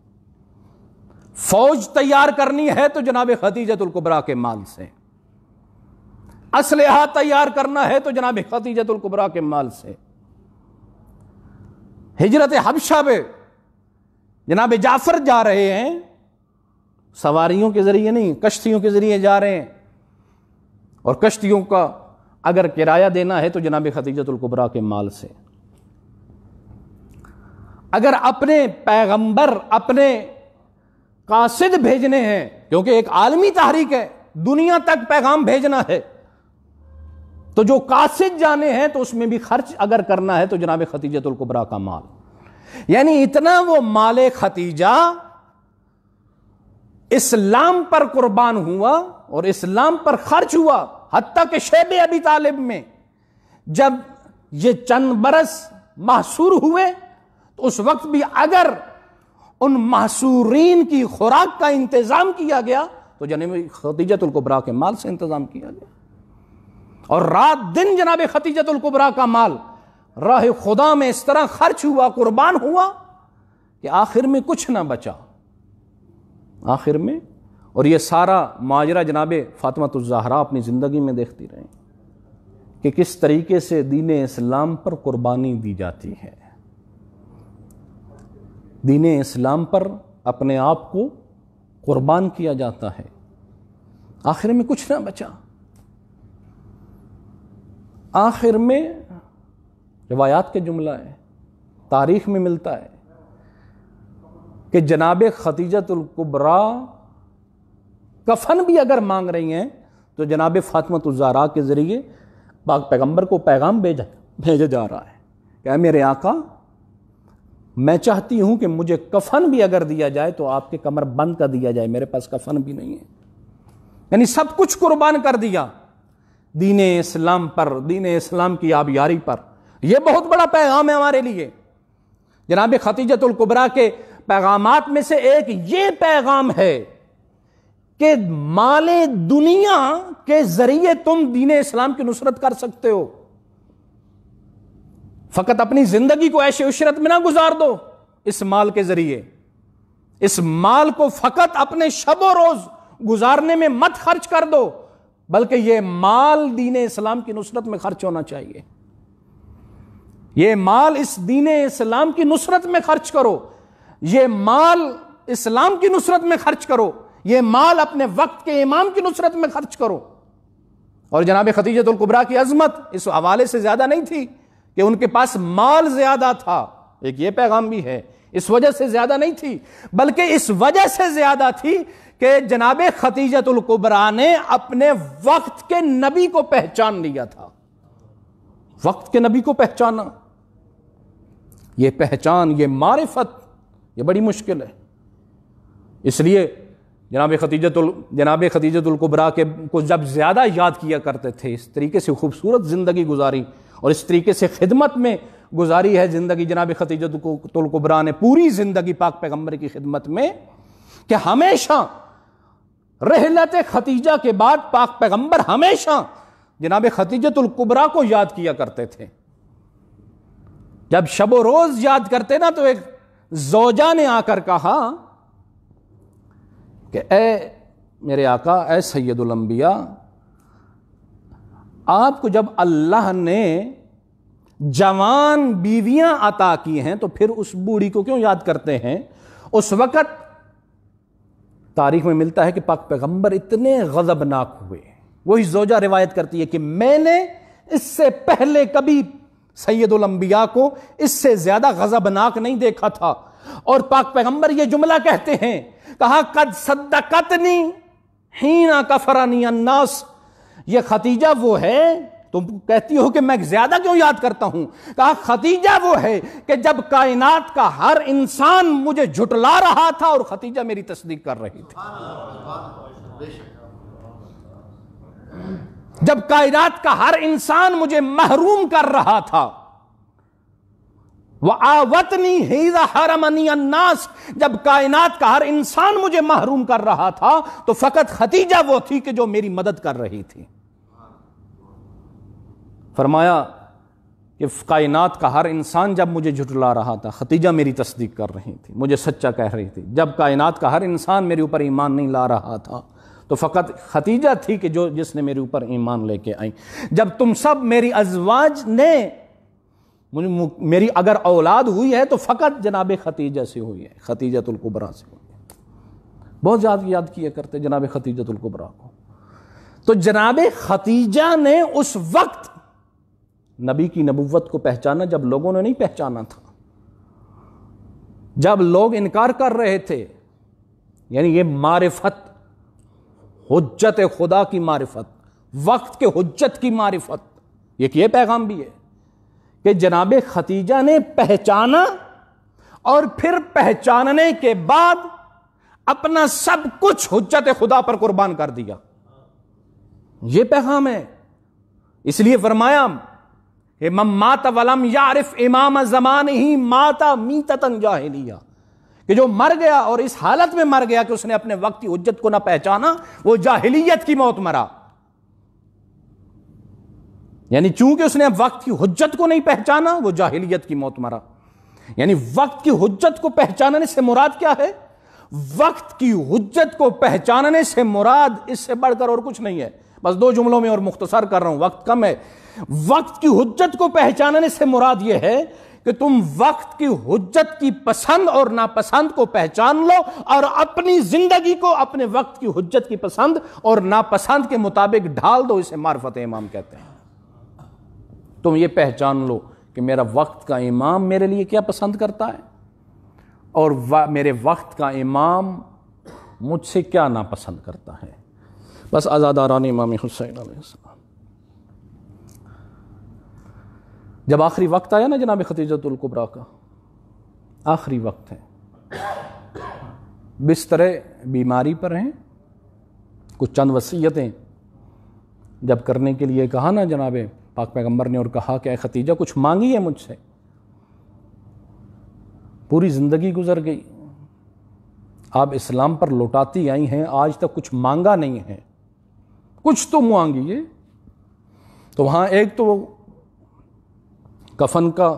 फौज तैयार करनी है तो जनाब खतीजतुल्कुबरा के माल से असलहा तैयार करना है तो जनाब खतीजतुल्कुबरा के माल से हिजरत हबशा पे जनाब जाफर जा रहे हैं सवारियों के ज़रिए नहीं कश्तियों के ज़रिए जा रहे हैं और कश्तियों का अगर किराया देना है तो जनाब खतीजतुल्कुबरा के माल से अगर अपने पैगंबर अपने कासिद भेजने हैं क्योंकि एक आलमी तहरीक है दुनिया तक पैगाम भेजना है तो जो कासिद जाने हैं तो उसमें भी खर्च अगर करना है तो जनाब खतीजतुल कुबरा का माल यानी इतना वो माल खतीजा इस्लाम पर कुर्बान हुआ और इस्लाम पर खर्च हुआ हती के शेब अभी तालिब में जब ये चंद बरस मासूर हुए तो उस वक्त भी अगर उन मासूरीन की खुराक का इंतजाम किया गया तो जनाब कुबरा के माल से इंतजाम किया गया और रात दिन जनाब कुबरा का माल राह खुदा में इस तरह खर्च हुआ कुर्बान हुआ कि आखिर में कुछ ना बचा आखिर में और ये सारा माजरा जनाब फातमतुलजहरा अपनी ज़िंदगी में देखती रहे कि किस तरीके से दीन इस्लाम पर कुर्बानी दी जाती है दीन इस्लाम पर अपने आप को कुर्बान किया जाता है आखिर में कुछ ना बचा आखिर में रवायात के जुमला है तारीख में मिलता है कि जनाब खतीजतुल्कुबरा कफन भी अगर मांग रही हैं तो जनाब फ़ातमतुल्जारा के ज़रिए पाक पैगंबर को पैगाम भेजा भेजा जा रहा है क्या मेरे आका मैं चाहती हूं कि मुझे कफन भी अगर दिया जाए तो आपके कमर बंद कर दिया जाए मेरे पास कफन भी नहीं है यानी सब कुछ कुर्बान कर दिया दीन इस्लाम पर दीन इस्लाम की आबियारी पर यह बहुत बड़ा पैगाम है हमारे लिए जनाब खतीजतुल्कुबरा के पैगाम में से एक ये पैगाम है कि माले दुनिया के जरिए तुम दीन इस्लाम की नुसरत कर सकते हो फ़कत अपनी ज़िंदगी को ऐश उशरत में ना गुजार दो इस माल के ज़रिए इस माल को फ़कत अपने शबो रोज़ गुजारने में मत खर्च कर दो बल्कि यह माल दीन इस्लाम की नुसरत में खर्च होना चाहिए यह माल इस दीन इस्लाम की नुसरत में खर्च करो यह माल इस्लाम की नुसरत में खर्च करो यह माल अपने वक्त के इमाम की नुसरत में खर्च करो और जनाब कुबरा की अजमत इस हवाले से ज्यादा नहीं थी कि उनके पास माल ज्यादा था एक ये पैगाम भी है इस वजह से ज्यादा नहीं थी बल्कि इस वजह से ज्यादा थी कि जनाब कुबरा ने अपने वक्त के नबी को पहचान लिया था वक्त के नबी को पहचाना यह पहचान ये मारिफत यह बड़ी मुश्किल है इसलिए जनाब खतीजतुल जनाब कुबरा के को जब ज़्यादा याद किया करते थे इस तरीके से खूबसूरत ज़िंदगी गुजारी और इस तरीके से खिदमत में गुजारी है ज़िंदगी जनाब खतीजत को तुलकुबरा ने पूरी ज़िंदगी पाक पैगंबर की खिदमत में कि हमेशा रहलत खतीजा के बाद पाक पैगंबर हमेशा जनाब खतीजतुलकुबरा को याद किया करते थे जब शबो रोज याद करते ना तो एक जोजा ने आकर कहा कि ए मेरे आका ए सैदुलंबिया आपको जब अल्लाह ने जवान बीवियां अता की हैं तो फिर उस बूढ़ी को क्यों याद करते हैं उस वक़्त तारीख में मिलता है कि पाक पैगंबर इतने गजबनाक हुए वही जोजा रिवायत करती है कि मैंने इससे पहले कभी सैदुलंबिया को इससे ज्यादा गजबनाक नहीं देखा था और पाक पैगंबर ये जुमला कहते हैं कहा कद सद्दकतनी हीना कफरानी अन्नास ये खतीजा वो है तुम कहती हो कि मैं ज्यादा क्यों याद करता हूं कहा खतीजा वो है कि जब कायनात का हर इंसान मुझे झुटला रहा था और खतीजा मेरी तस्दीक कर रही थी जब कायनात का हर इंसान मुझे महरूम कर रहा था वह आवतनी ही हरमनी अन्नास जब कायनात का हर इंसान मुझे महरूम कर रहा था तो फकत खतीजा वो थी कि जो मेरी मदद कर रही थी फरमाया कि कायनात का हर इंसान जब मुझे झुटला रहा था खतीजा मेरी तस्दीक कर रही थी मुझे सच्चा कह रही थी जब कायनात का हर इंसान मेरे ऊपर ईमान नहीं ला रहा था तो फ़कत खतीजा थी कि जो जिसने मेरे ऊपर ईमान लेके आई जब तुम सब मेरी अजवाज ने मुझे मेरी अगर औलाद हुई है तो फ़कत जनाब खतीजा से हुई है खतीजतुल्कुबरा से हुई है बहुत ज्यादा याद किया करते जनाब खतीजतुल्कुबरा को तो जनाब खतीजा ने उस वक्त नबी की नबुवत को पहचाना जब लोगों ने नहीं पहचाना था जब लोग इनकार कर रहे थे यानी ये मारिफत हजत खुदा की मारिफत वक्त के हजत की मारिफत एक ये पैगाम भी है कि जनाब खतीजा ने पहचाना और फिर पहचानने के बाद अपना सब कुछ हजत खुदा पर कुर्बान कर दिया यह पैगाम है इसलिए फरमाया मम माता वलम यारिफ इमाम जमान ही माता मीतन जाहिलिया कि जो मर गया और इस हालत में मर गया कि उसने अपने वक्त की उज्जत को ना पहचाना वो जाहिलियत की मौत मरा यानी चूंकि उसने अब वक्त की हजत को नहीं पहचाना वो जाहिलियत की मौत मरा यानी वक्त की हजत को पहचानने से मुराद क्या है वक्त की हजत को पहचानने से मुराद इससे बढ़कर और कुछ नहीं है बस दो जुमलों में और मुख्तसर कर रहा हूं वक्त कम है वक्त की हजत को पहचानने से मुराद यह है कि तुम वक्त की हजत की पसंद और नापसंद को पहचान लो और अपनी जिंदगी को अपने वक्त की हजत की पसंद और नापसंद के मुताबिक ढाल दो इसे मार्फत इमाम कहते हैं तुम ये पहचान लो कि मेरा वक्त का इमाम मेरे लिए क्या पसंद करता है और मेरे वक्त का इमाम मुझसे क्या नापसंद करता है बस आज़ादारान इमाम हुसैन जब आखिरी वक्त आया ना जनाब खतीजतुल्कुबरा का आखिरी वक्त है बिस्तर बीमारी पर हैं कुछ चंद वसीयतें जब करने के लिए कहा ना जनाबे पाक पैगंबर ने और कहा कि खतीजा कुछ मांगी है मुझसे पूरी ज़िंदगी गुजर गई आप इस्लाम पर लौटाती आई हैं आज तक कुछ मांगा नहीं है कुछ तो मांगिए तो वहाँ एक तो कफन का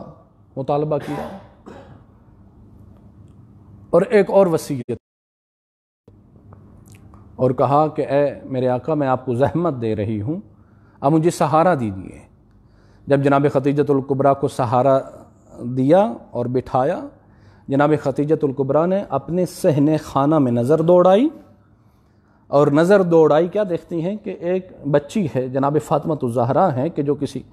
मुतालबा किया और एक और वसीयत और कहा कि ए मेरे आका मैं आपको जहमत दे रही हूँ आप मुझे सहारा दीजिए जब जनाब खतीजतुल्कुबरा को सहारा दिया और बिठाया जनाब खतीजतुल्कुबरा ने अपने सहने खाना में नज़र दौड़ाई और नज़र दौड़ाई क्या देखती हैं कि एक बच्ची है जनाब फातमत जहरा हैं कि जो किसी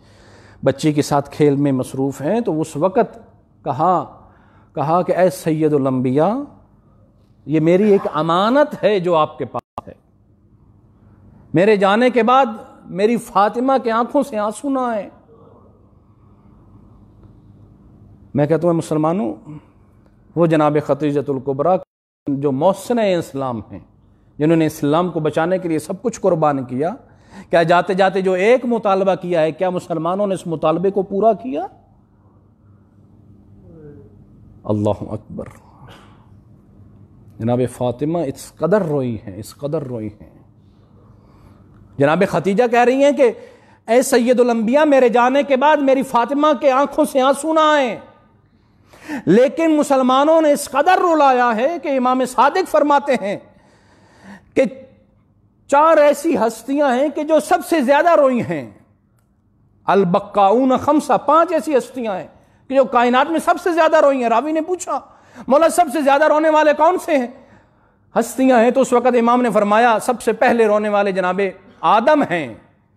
बच्ची के साथ खेल में मसरूफ़ हैं तो उस वक़्त कहा कहा कि ए सैदुलम्बिया ये मेरी एक अमानत है जो आपके पास है मेरे जाने के बाद मेरी फातिमा के आंखों से आंसू ना आए मैं कहता हूँ मुसलमानों वो जनाब खतीजतुल्कुबरा जो मौसन इस्लाम हैं जिन्होंने इस्लाम को बचाने के लिए सब कुछ कुर्बान किया क्या जाते जाते जो एक मुतालबा किया है क्या मुसलमानों ने इस मुतालबे को पूरा किया अल्लाह अकबर जनाब फातिमा इस कदर रोई हैं इस कदर रोई हैं जनाब खतीजा कह रही हैं कि ए सैदुलंबिया मेरे जाने के बाद मेरी फातिमा के आंखों से आंसू ना आए लेकिन मुसलमानों ने इस कदर रुलाया है कि इमाम सादिक फरमाते हैं कि चार ऐसी हस्तियां हैं कि जो सबसे ज्यादा रोई हैं अलबक्काउन खमसा पांच ऐसी हस्तियां हैं कि जो कायनात में सबसे ज्यादा रोई हैं रावी ने पूछा मौला सबसे ज्यादा रोने वाले कौन से हैं हस्तियां हैं तो उस वक्त इमाम ने फरमाया सबसे पहले रोने वाले जनाबे आदम हैं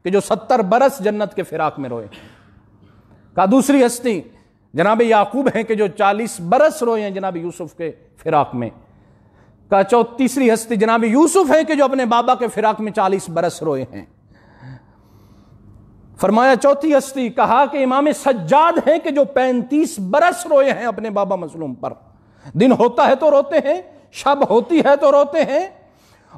कि जो सत्तर बरस जन्नत के फिराक में रोए का दूसरी हस्ती जनाब याकूब हैं कि जो चालीस बरस रोए हैं जनाब यूसुफ के फिराक में का चौ तीसरी हस्ती जनाब यूसुफ हैं कि जो अपने बाबा के फिराक में चालीस बरस रोए हैं फरमाया चौथी हस्ती कहा कि इमाम सज्जाद हैं कि जो पैंतीस बरस रोए हैं अपने बाबा मजलूम पर दिन होता है तो रोते हैं शब होती है तो रोते हैं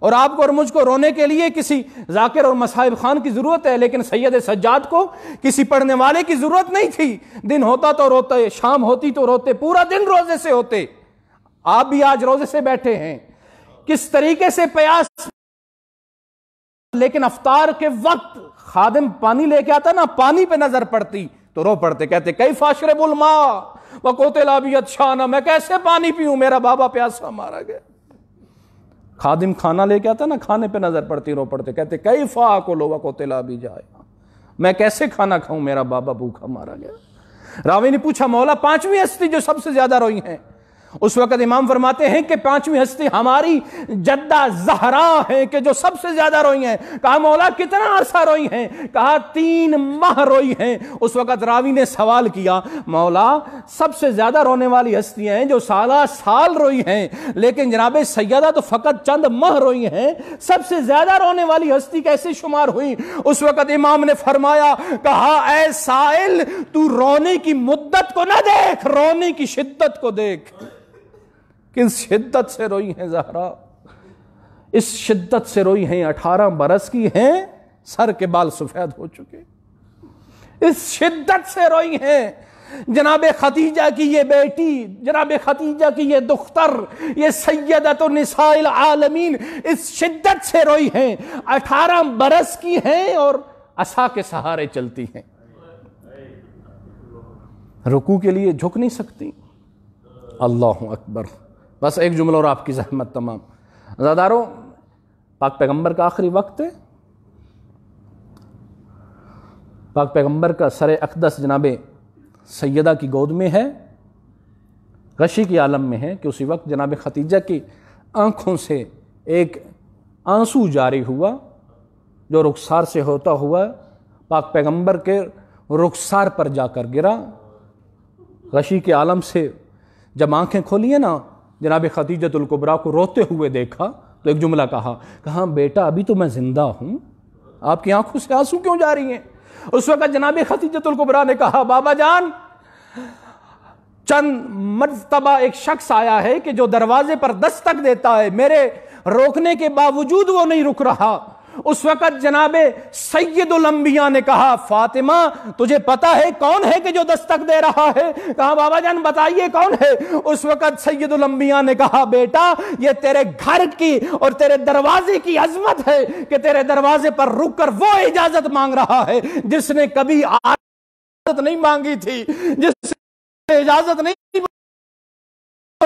और आपको और मुझको रोने के लिए किसी जाकिर और मसाहिब खान की ज़रूरत है लेकिन सैयद सज्जाद को किसी पढ़ने वाले की ज़रूरत नहीं थी दिन होता तो रोते शाम होती तो रोते पूरा दिन रोज़े से होते आप भी आज रोज़े से बैठे हैं किस तरीके से प्यास लेकिन अफ्तार के वक्त खादिम पानी लेके आता ना पानी पे नजर पड़ती तो रो पड़ते कहते कई फाशरे बुलमा वकोते लाबियत शाना मैं कैसे पानी पीऊं मेरा बाबा प्यासा मारा गया खादिम खाना लेके आता ना खाने पे नज़र पड़ती रो पड़ते कहते कई फा को लोवा को तेला भी जाए मैं कैसे खाना खाऊं मेरा बाबा भूखा मारा गया रावी ने पूछा मौला पांचवी अस्थि जो सबसे ज्यादा रोई हैं उस वक्त इमाम फरमाते हैं कि पांचवी हस्ती हमारी जद्दा जहरा है कि जो सबसे ज्यादा रोई हैं कहा मौला कितना अरसा रोई हैं कहा तीन माह रोई हैं उस वक्त रावी ने सवाल किया मौला सबसे ज्यादा रोने वाली हस्तियां हैं जो साला साल रोई हैं लेकिन जनाब सैदा तो फकत चंद माह रोई हैं सबसे ज्यादा रोने वाली हस्ती कैसे शुमार हुई उस वक्त इमाम ने फरमाया कहा ए साइल तू रोने की मुद्दत को ना देख रोने की शिद्दत को देख किस शिद्दत से रोई हैं जहरा इस शिद्दत से रोई हैं अठारह बरस की हैं सर के बाल सफेद हो चुके इस शिद्दत से रोई हैं जनाब खतीजा की ये बेटी जनाब खतीजा की ये दुख्तर ये सैदत निसाइल आलमीन इस शिद्दत से रोई हैं अठारह बरस की हैं और असा के सहारे चलती हैं रुकू के लिए झुक नहीं सकती अल्लाह अकबर बस एक जुमला और आपकी जहमत तमाम ज़ादारों पाक पैगंबर का आखिरी वक्त है पाक पैगंबर का सर अकदस जनाब सैदा की गोद में है गशी के आलम में है कि उसी वक्त जनाब खतीजा की आँखों से एक आंसू जारी हुआ जो रुखसार से होता हुआ पाक पैगंबर के रुखसार पर जाकर गिरा गशी के आलम से जब आंखें खोली है ना जनाब ख़दीजतुल्कुबरा को रोते हुए देखा तो एक जुमला कहा कहा बेटा अभी तो मैं ज़िंदा हूँ आपकी आंखों से आंसू क्यों जा रही हैं उस वक़्त जनाब ख़दीजतुल्कुबरा ने कहा बाबा जान चंद मरतबा एक शख्स आया है कि जो दरवाजे पर दस्तक देता है मेरे रोकने के बावजूद वो नहीं रुक रहा उस वक्त जनाबे सैदुलंबिया ने कहा फातिमा तुझे पता है कौन है कि जो दस्तक दे रहा है कहा बाबा जान बताइए कौन है उस वक्त सैदुलंबिया ने कहा बेटा ये तेरे घर की और तेरे दरवाजे की अजमत है कि तेरे दरवाजे पर रुककर वो इजाजत मांग रहा है जिसने कभी इजाजत नहीं मांगी थी जिसने इजाजत नहीं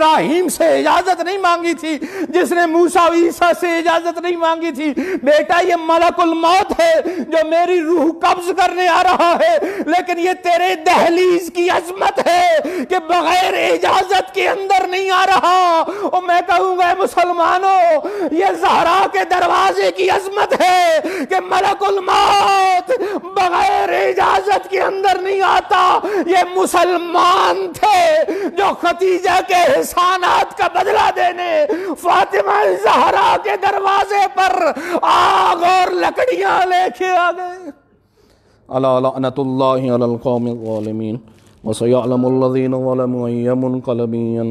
इब्राहिम से इजाजत नहीं मांगी थी जिसने मूसा ईसा से इजाजत नहीं मांगी थी बेटा ये मलकुल मौत है जो मेरी रूह कब्ज करने आ रहा है लेकिन ये तेरे दहलीज की अजमत है कि बगैर इजाजत के अंदर नहीं आ रहा और मैं कहूंगा मुसलमानों ये जहरा के दरवाजे की अजमत है कि मलकुल मौत बगैर इजाजत के अंदर नहीं आता ये मुसलमान थे जो खतीजा के एहसानात का बदला देने फातिमा जहरा के दरवाजे पर आग और लकड़ियां लेके आ गए अलामीन वसयालमदीन वलमकलबीन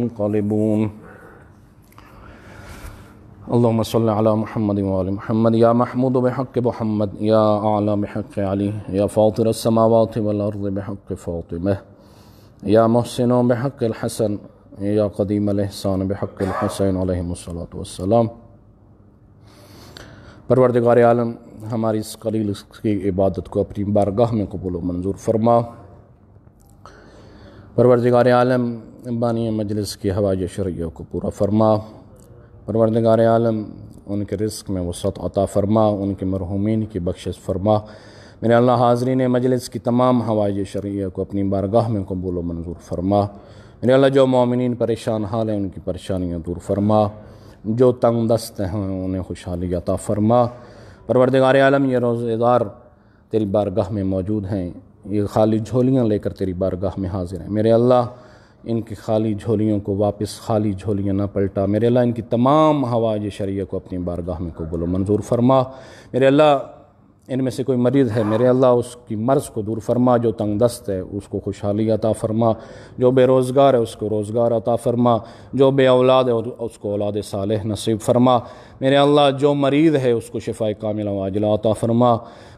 اللهم صل على محمد وآل محمد يا محمود بحق محمد يا أعلى بحق علي يا فاطر السماوات والأرض بحق فاطمة يا محسن بحق الحسن الحسين عليه सान والسلام परवरदगार आलम हमारी इस कलील की इबादत को अपनी बारगाह में कबूल मंजूर फरमा परवरदगार आलम बानी मजलिस की हवाज शरिया को पूरा फरमा परवरदगार आलम उनके रिस्क में वसत अता फरमा उनके मरहूमिन की बख्शिश फरमा मेरे अल्लाह ने मजलिस की तमाम हवाज शरिया को अपनी बारगाह में कबूल मंजूर फरमा मेरे अल्लाह जो मोमिन परेशान हाल हैं उनकी परेशानियाँ दूर फरमा जो तंग दस्त हैं उन्हें खुशहाली अता फरमा परवरदगार आलम ये रोज़ेदार तेरी बारगाह में मौजूद हैं ये खाली झोलियाँ लेकर तेरी बारगाह में हाजिर हैं मेरे अल्लाह इनकी खाली झोलियों को वापस खाली झोलियाँ ना पलटा मेरे अल्लाह इनकी तमाम हवाज शरीय को अपनी बारगाह में कबूल मंजूर फरमा मेरे अल्लाह इनमें से कोई मरीज़ है मेरे अल्लाह उसकी मर्ज़ को दूर फरमा जो तंग दस्त है उसको खुशहाली अता फरमा जो बेरोज़गार है उसको रोज़गार अता फरमा जो बे औलाद है उसको औलाद साल नसीब फरमा मेरे अल्लाह जो मरीज़ है उसको शिफा कामिल वाजिला अता फरमा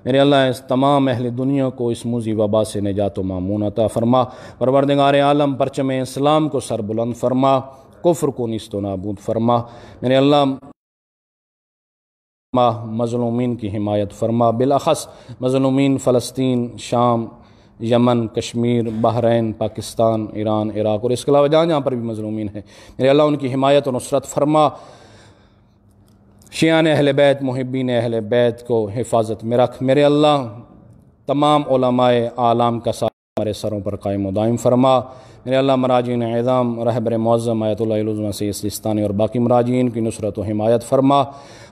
मेरे अल्लाह इस तमाम अहल दुनिया को इस मुजी वबा से निजात मामून अता फरमा परवरदार आलम परचम इस्लाम को सरबुलंद फरमा कुफ्र को नस्त नाबूद फरमा मेरे अल्लाह माह मजलूमिन की हिमायत फरमा बिलखस मजलूमिन फ़लस्तीन शाम Yemen Kashmir Bahrain Pakistan Iran Iraq और इसके अलावा जहाँ जहाँ पर भी मजलूमिन है मेरे अल्लाह उनकी हिमायत और नुसरत फरमा शियान अहल बैत महबिन अहल बैत को हिफाजत में रख मेरे अल्लाह तमाम आलाम का साथ हमारे सरों पर कायम दायम फरमा मेरे अल्लाह मराजीन एज़ाम रहबर मौज़म आयतुल्लाज़मा और बाकी मराजीन की नुसरत व हिमायत फरमा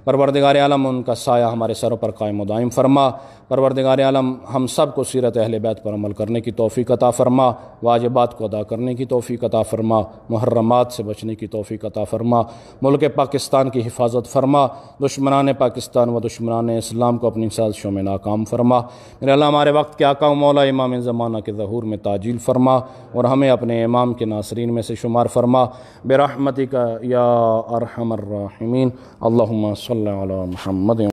परवरदगार आलम उनका साया हमारे सरों पर कायम दायम फरमा परवरदगार आलम हम सब को सीरत अहल बैत पर अमल करने की तोफ़ी कता फरमा वाजबात को अदा करने की तोफ़ी कता फरमा मुहर्रमात से बचने की तोफ़ी कता फरमा मुल्क पाकिस्तान की हिफाजत फरमा दुश्मनान पाकिस्तान व दुश्मनान इस्लाम को अपनी साजिशों में नाकाम फरमा मेरे अल्लाह हमारे वक्त के आका मौला इमाम ज़माना के जहूर में ताजील फरमा और हमें अपने इमाम के नासरीन में से शुमार फरमा बरहमती का या अरहमर्राहमीन अल्लाम महमद